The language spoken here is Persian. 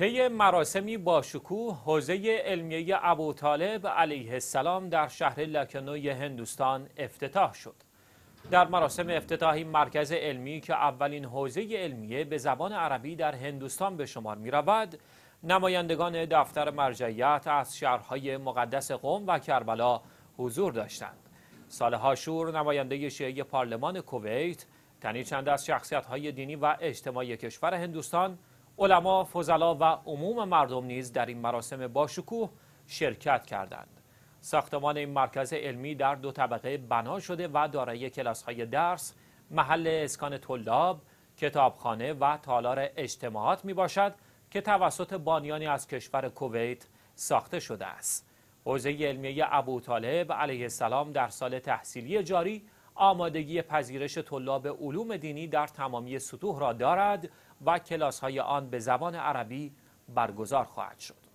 طی مراسمی با شکوه حوزه علمیه طالب علیه السلام در شهر لکنوی هندوستان افتتاح شد در مراسم افتتاحی مرکز علمی که اولین حوزه علمیه به زبان عربی در هندوستان به شمار می رود نمایندگان دفتر مرجعیت از شهرهای مقدس قوم و کربلا حضور داشتند سال هاشور نماینده شیعه پارلمان کویت تنی چند از شخصیت های دینی و اجتماعی کشور هندوستان علما، فضلا و عموم مردم نیز در این مراسم باشکوه شرکت کردند. ساختمان این مرکز علمی در دو طبقه بنا شده و دارای کلاس‌های درس، محل اسکان طلاب، کتابخانه و تالار اجتماعات می باشد که توسط بانیانی از کشور کویت ساخته شده است. حوزه علمیه ابوطالب طالب علیه السلام در سال تحصیلی جاری آمادگی پذیرش طلاب علوم دینی در تمامی سطوح را دارد و کلاس آن به زبان عربی برگزار خواهد شد.